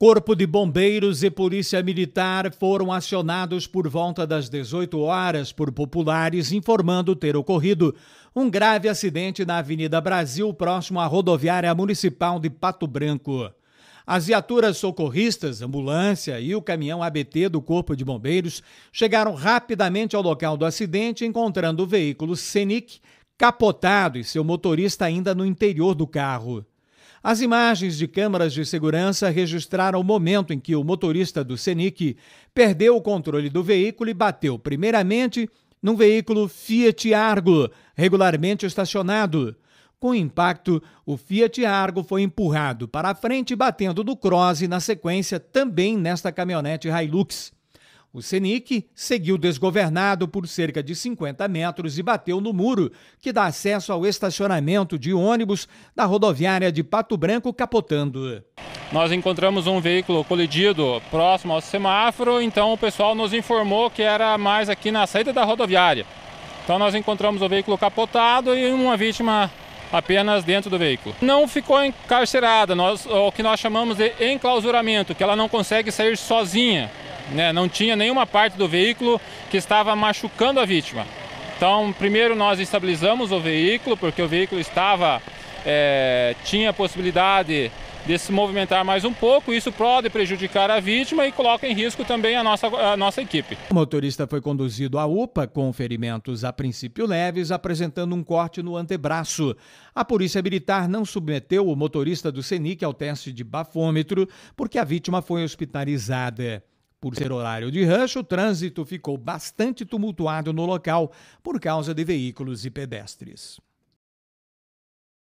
Corpo de Bombeiros e Polícia Militar foram acionados por volta das 18 horas por populares informando ter ocorrido um grave acidente na Avenida Brasil, próximo à rodoviária municipal de Pato Branco. As viaturas socorristas, ambulância e o caminhão ABT do Corpo de Bombeiros chegaram rapidamente ao local do acidente, encontrando o veículo Senic capotado e seu motorista ainda no interior do carro. As imagens de câmaras de segurança registraram o momento em que o motorista do Senic perdeu o controle do veículo e bateu primeiramente num veículo Fiat Argo, regularmente estacionado. Com impacto, o Fiat Argo foi empurrado para a frente, batendo no Cross e, na sequência, também nesta caminhonete Hilux. O Senic seguiu desgovernado por cerca de 50 metros e bateu no muro que dá acesso ao estacionamento de ônibus da rodoviária de Pato Branco, capotando. Nós encontramos um veículo colidido próximo ao semáforo, então o pessoal nos informou que era mais aqui na saída da rodoviária. Então nós encontramos o veículo capotado e uma vítima apenas dentro do veículo. Não ficou encarcerada, nós, o que nós chamamos de enclausuramento, que ela não consegue sair sozinha. Né? Não tinha nenhuma parte do veículo que estava machucando a vítima. Então, primeiro nós estabilizamos o veículo, porque o veículo estava é, tinha a possibilidade de se movimentar mais um pouco, isso pode prejudicar a vítima e coloca em risco também a nossa, a nossa equipe. O motorista foi conduzido à UPA com ferimentos a princípio leves, apresentando um corte no antebraço. A Polícia Militar não submeteu o motorista do Senic ao teste de bafômetro, porque a vítima foi hospitalizada. Por ser horário de rush, o trânsito ficou bastante tumultuado no local por causa de veículos e pedestres.